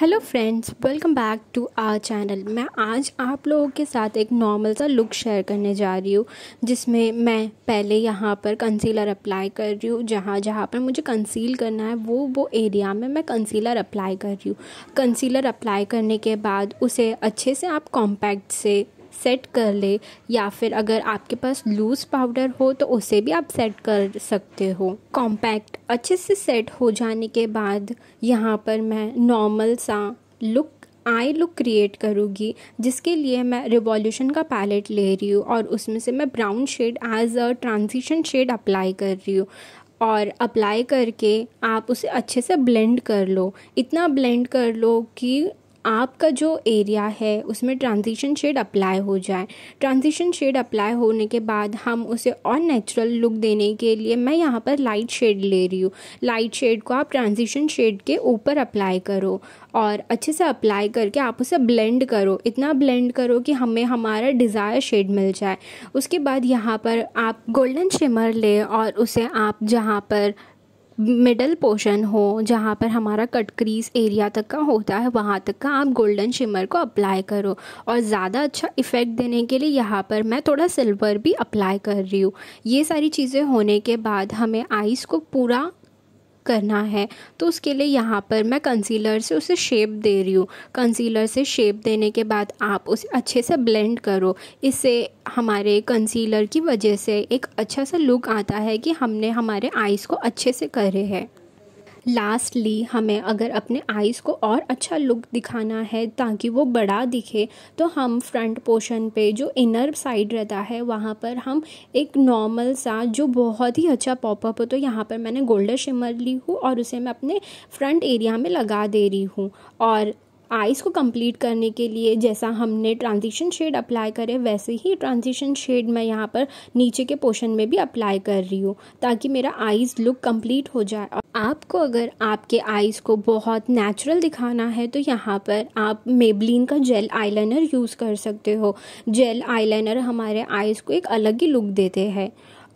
hello friends welcome back to our channel मैं आज आप लोगों के साथ एक नॉर्मल सा लुक शेयर करने जा रही हूँ जिसमें मैं पहले यहाँ पर कंसीलर अप्लाई कर रही हूँ जहाँ जहाँ पर मुझे कंसील करना है वो वो एरिया में मैं कंसीलर अप्लाई कर रही हूँ कंसीलर अप्लाई करने के बाद उसे अच्छे से आप कॉम्पैक्ट से सेट कर ले या फिर अगर आपके पास लूज़ पाउडर हो तो उसे भी आप सेट कर सकते हो कॉम्पैक्ट अच्छे से सेट हो जाने के बाद यहाँ पर मैं नॉर्मल सा लुक आई लुक क्रिएट करूँगी जिसके लिए मैं रिवॉल्यूशन का पैलेट ले रही हूँ और उसमें से मैं brown shade as a transition shade apply कर रही हूँ और अप्लाई करके आप उसे अच्छे से ब्लेंड कर लो इतना ब्लेंड कर लो कि आपका जो एरिया है उसमें ट्रांजिशन शेड अप्लाई हो जाए ट्रांजिशन शेड अप्लाई होने के बाद हम उसे और नेचुरल लुक देने के लिए मैं यहाँ पर लाइट शेड ले रही हूँ लाइट शेड को आप ट्रांजिशन शेड के ऊपर अप्लाई करो और अच्छे से अप्लाई करके आप उसे ब्लेंड करो इतना ब्लेंड करो कि हमें हमारा डिज़ायर शेड मिल जाए उसके बाद यहाँ पर आप गोल्डन शिमर लें और उसे आप जहाँ पर मिडल पोर्शन हो जहाँ पर हमारा कट क्रीज एरिया तक का होता है वहाँ तक का आप गोल्डन शिमर को अप्लाई करो और ज़्यादा अच्छा इफ़ेक्ट देने के लिए यहाँ पर मैं थोड़ा सिल्वर भी अप्लाई कर रही हूँ ये सारी चीज़ें होने के बाद हमें आइज़ को पूरा करना है तो उसके लिए यहाँ पर मैं कंसीलर से उसे शेप दे रही हूँ कंसीलर से शेप देने के बाद आप उसे अच्छे से ब्लेंड करो इससे हमारे कंसीलर की वजह से एक अच्छा सा लुक आता है कि हमने हमारे आइज़ को अच्छे से करे है लास्टली हमें अगर अपने आइज़ को और अच्छा लुक दिखाना है ताकि वो बड़ा दिखे तो हम फ्रंट पोर्शन पे जो इनर साइड रहता है वहाँ पर हम एक नॉर्मल सा जो बहुत ही अच्छा पॉपअप हो तो यहाँ पर मैंने गोल्डन शिमर ली हूँ और उसे मैं अपने फ्रंट एरिया में लगा दे रही हूँ और आइज़ को कंप्लीट करने के लिए जैसा हमने ट्रांजिशन शेड अप्लाई करे वैसे ही ट्रांजिशन शेड मैं यहाँ पर नीचे के पोर्शन में भी अप्लाई कर रही हूँ ताकि मेरा आइज़ लुक कंप्लीट हो जाए आपको अगर आपके आइज़ को बहुत नेचुरल दिखाना है तो यहाँ पर आप मेबलिन का जेल आईलाइनर यूज़ कर सकते हो जेल आईलाइनर हमारे आइज़ को एक अलग ही लुक देते हैं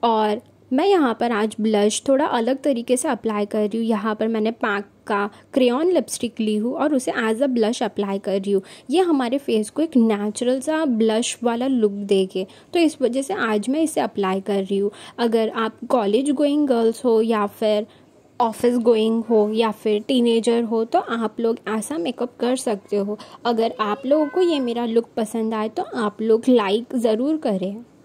और मैं यहाँ पर आज ब्लश थोड़ा अलग तरीके से अप्लाई कर रही हूँ यहाँ पर मैंने पैक का क्रेन लिपस्टिक ली हूँ और उसे एज अ ब्लश अप्लाई कर रही हूँ ये हमारे फेस को एक नेचुरल सा ब्लश वाला लुक देंगे तो इस वजह से आज मैं इसे अप्लाई कर रही हूँ अगर आप कॉलेज गोइंग गर्ल्स हो या फिर ऑफिस गोइंग हो या फिर टीनेजर हो तो आप लोग ऐसा मेकअप कर सकते हो अगर आप लोगों को ये मेरा लुक पसंद आए तो आप लोग लाइक ज़रूर करें